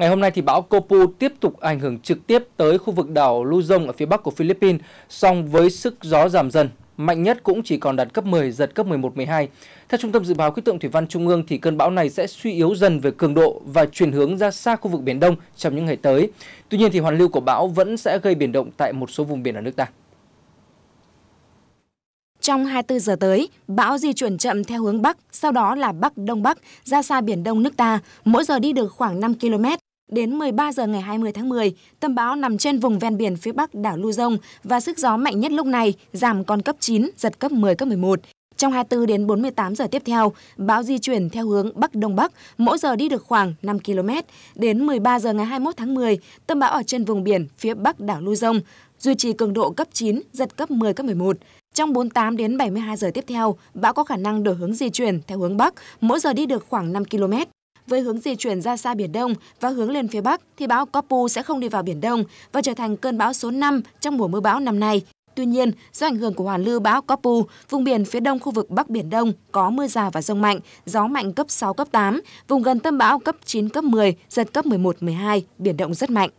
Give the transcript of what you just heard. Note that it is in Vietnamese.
Ngày hôm nay thì bão Kopu tiếp tục ảnh hưởng trực tiếp tới khu vực đảo Luzon ở phía bắc của Philippines, song với sức gió giảm dần, mạnh nhất cũng chỉ còn đạt cấp 10, giật cấp 11, 12. Theo Trung tâm Dự báo Khí tượng Thủy văn Trung ương thì cơn bão này sẽ suy yếu dần về cường độ và chuyển hướng ra xa khu vực Biển Đông trong những ngày tới. Tuy nhiên thì hoàn lưu của bão vẫn sẽ gây biển động tại một số vùng biển ở nước ta. Trong 24 giờ tới, bão di chuyển chậm theo hướng Bắc, sau đó là Bắc Đông Bắc, ra xa Biển Đông nước ta, mỗi giờ đi được khoảng 5 km, Đến 13 giờ ngày 20 tháng 10, tâm bão nằm trên vùng ven biển phía bắc đảo Luzon và sức gió mạnh nhất lúc này giảm còn cấp 9, giật cấp 10, cấp 11. Trong 24 đến 48 giờ tiếp theo, bão di chuyển theo hướng Bắc Đông Bắc, mỗi giờ đi được khoảng 5 km. Đến 13 giờ ngày 21 tháng 10, tâm bão ở trên vùng biển phía Bắc đảo Luzon, duy trì cường độ cấp 9, giật cấp 10, cấp 11. Trong 48 đến 72 giờ tiếp theo, bão có khả năng đổi hướng di chuyển theo hướng Bắc, mỗi giờ đi được khoảng 5 km với hướng di chuyển ra xa Biển Đông và hướng lên phía Bắc thì bão Kopu sẽ không đi vào Biển Đông và trở thành cơn bão số 5 trong mùa mưa bão năm nay. Tuy nhiên, do ảnh hưởng của hoàn lưu bão Kopu, vùng biển phía đông khu vực Bắc Biển Đông có mưa rào và rông mạnh, gió mạnh cấp 6, cấp 8, vùng gần tâm bão cấp 9, cấp 10, giật cấp 11, 12, biển động rất mạnh.